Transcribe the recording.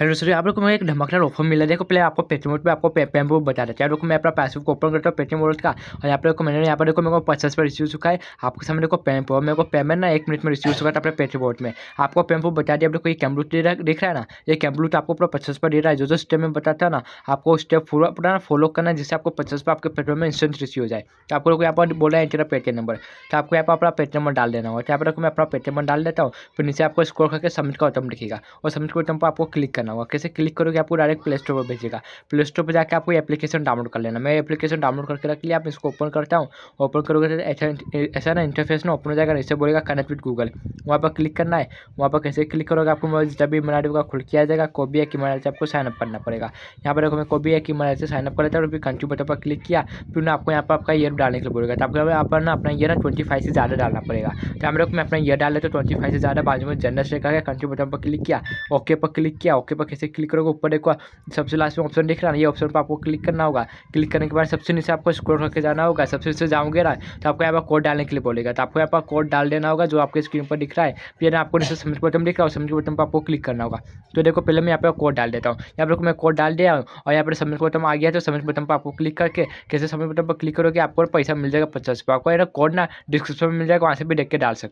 hello sir आप लोग को मैं एक धमकदार ऑफर मिला देखो पहले आपको पेटीएम पे आपको पेम पे बता देता है देखो मैं अपना पैसे को ओपन करता हूँ पेटीएम वोट का और यहाँ पर देखो मैंने यहाँ पर देखो मेरे को पचास पर रिसीव चुका है आपके सामने देखो पेम पे मेरे को पेमेंट ना एक मिनट में रिसीव चुका था अपने पेटीएम वोट में आपको पेम पे बता दिया आप लोग कैम रूट देख रहा है ना ये कैम रूट आपको पूरा पचास पर दे रहा है जो जो स्टेप में बताता है ना आपको स्टेप पूरा पूरा फॉलो करना जिससे आपको पचास पर आपके पेटीएम में इंस्टेंट रिसीव हो जाए तो आपको लोग यहाँ पर बोला है पेटीएम नंबर तो आपको यहाँ पर अपना पेटीएम नंबर डाल देना होगा तो यहाँ पर देखो मैं अपना पेटीएम नंबर डाल देता हूँ फिर नीचे आपको स्कोर करके सबमिट का बटन लिखेगा और सबमिट का बटन पर आपको क्लिक करना लेना होगा कैसे क्लिक करोगे आपको डायरेक्ट प्ले स्टोर पर भेजेगा प्ले स्टोर पर जाकर आपको एप्लीकेशन डाउनलोड कर लेना मैं एप्लीकेशन डाउनलोड करके रख लिया आप इसको ओपन करता हूँ ओपन करोगे तो ऐसा ना इंटरफेस ना ओपन हो जाएगा ऐसे बोलेगा कनेक्ट विथ गूगल वहाँ पर क्लिक करना है वहाँ पर कैसे क्लिक करोगे आपको जब भी मनाडी का खुल किया जाएगा कोबी एक कि से आपको साइनअप करना पड़ेगा यहाँ पर देखो मैं कोबी एक कि से साइनअप कर लेता हूँ फिर कंट्री बटन पर क्लिक किया फिर ना आपको यहाँ पर आपका ईयर डालने के लिए बोलेगा तो आपको यहाँ पर ना अपना ईयर ना ट्वेंटी फाइव से ज़्यादा डालना पड़ेगा तो हम लोग मैं अपना ईयर डाल लेता हूँ ट्वेंटी फाइव से ज़्यादा बाजू में जनरल से करके कंट्री बटन पर क्लिक किया ओके पर क्लिक किया ओके पर कैसे क्लिक करोगे ऊपर देखो सबसे लास्ट में ऑप्शन दिख रहा है ये ऑप्शन पर आपको क्लिक करना होगा क्लिक करने के बाद सबसे नीचे आपको स्क्रोल करके जाना होगा सबसे नीचे जाओगे ना तो आपको यहाँ पर कोड डालने के लिए बोलेगा तो आपको यहाँ पर कोड डाल देना होगा जो आपके स्क्रीन पर दिख रहा है फिर आपको नीचे समझ बटन दिख रहा है समझ बटन पर आपको क्लिक करना होगा तो देखो पहले मैं यहाँ पर कोड डाल देता हूँ यहाँ पर मैं कोड डाल दिया और यहाँ पर समझ बटन आ गया तो समझ बटन पर आपको क्लिक करके कैसे समझ बटन पर क्लिक करोगे आपको पैसा मिल जाएगा पचास रुपये आपको कोड ना डिस्क्रिप्शन में मिल जाएगा वहाँ से भी देख के डाल सकते